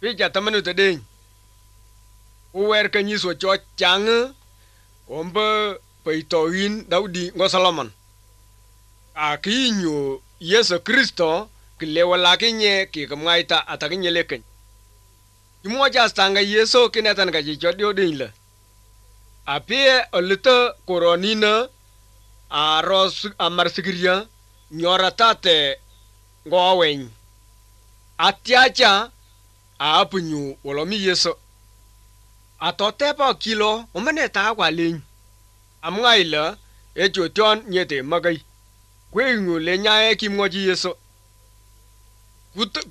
picha tamanu u wer ka nyiso cho chang kombe peitoin daudi ngo ki akinyo yeso kristo kilewalakinye leken atakinye lekeny imwoche stanga yeso kinetan kachicho diodiny le apie olite koronine aros amar sikiria nyoratate ngoweny atiacha aapunyu wolomi yeso atotepaa kilo omene taa kwaliny amwaa ile echotion nyete mokoi kweinyu lenyae kimwochi yeso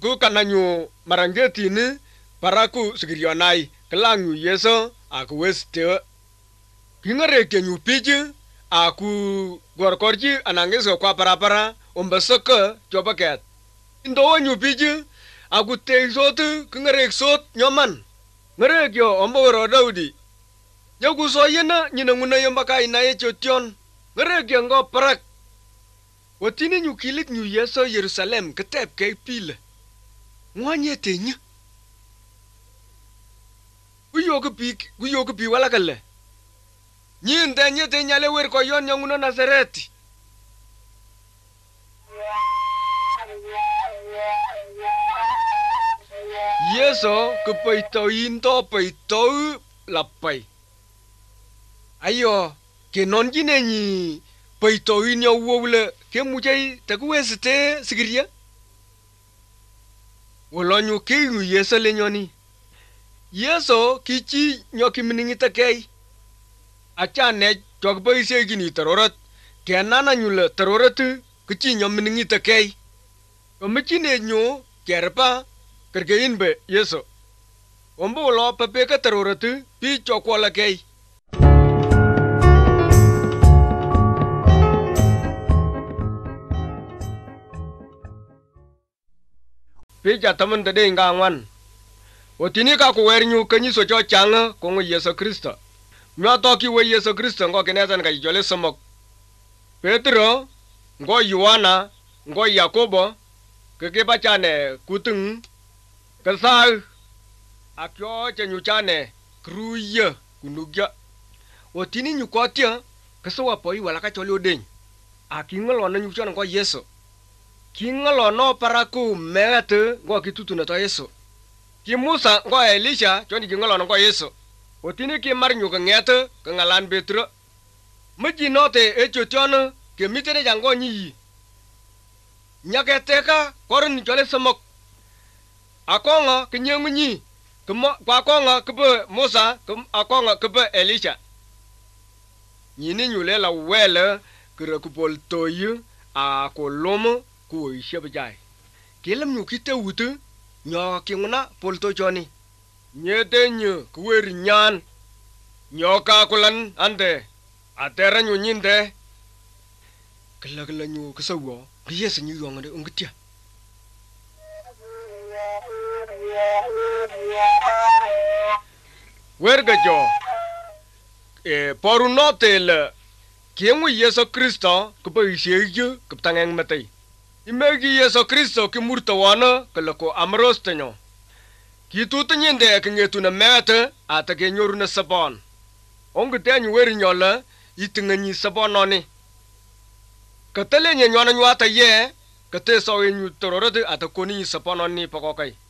kukananyu marangetini paraku sikiryonai kilang'yu yeso akuwesteo king'orekyenyu pich aku anan kisko kwa parapara ombo soko chopo ket indowonyu pich akutēēysōōt kungʼērēēksōōt nyoo man ng'ērēēkyōo āmō wēēroo dāwuti nyokuusooyēnō nyinēngwunēy ompō kaayinaa ēēchōōtyoon ng'ʼērēēkyō nkoo barak wotinii nyuu kiilit nyuu yēēsu yēērusālēēm kuteep keey pich lē 'ngwoo nyēētēēnyi kuyōōki kuyōōki piich walak kilē nyi ntee nyēētēēn nyaalēē wēērkooyoon nyoongʼuno nasareeti Yesus kepaitointo paitau lapai. Ayo, kenon kine nyi paitoin ya uwa ule kemuchai takuwesite sikiria. Wolonyu keingu Yesu lenyoni. Yesu kichi nyokimining'ita kei. Achanech chokipoisyechini tororot kenana nyule tororot kichi nyomining'ita kei. Yomichinenyu kerpa kerkeyin be yeso ombu lo pepe ke teroroti pi chokwa lakei pija tamun tede nga ngwan otini ka ku wer nyu kenyiso cho chang e, ko ngu yeso kristo myo to ki we yeso kristo ngo kinezan ka jole somok petro ngo yuana ngo yakobo kekepa chane kutung pensau akyo che nyuchane kruye kunugya otini nyukotia eh? kese wala ka choli odeny aking'olono nyukuchona ko yeso no paraku ngo kitutu na to yeso kimusa ngo elisha chondi na nko yeso otini kimar nyu betro miji note echo echotion kemitere jango nyi. nyaketeka korun chole somok akonga kinyeng nyi kwa konga kibe musa akonga kibe elisha nyini nyule la wele kire kupol toyi a ko lomo ku isheb jai kelem nyu kite wutu nyo kinguna pol to joni nyete nyu kuweri nyan nyo ka kulan ande atera nyu nyinde kila kila nyu kisawo kiyesi nyu yongade ungitia Werga jo. E eh, paru notel. Kemu Yesu Kristo kupo isheju kuptangeng metai. Imegi Yesu Kristo kimurta wana kalako amros tenyo. Ki tutenyen de kengetu na mete ata genyoru na sabon. Ongu tenyu weri nyola itengenyi sabon noni. Katale nyanyuana nyuata ye, kate sawe nyutororote ata koni sabon noni pakokai.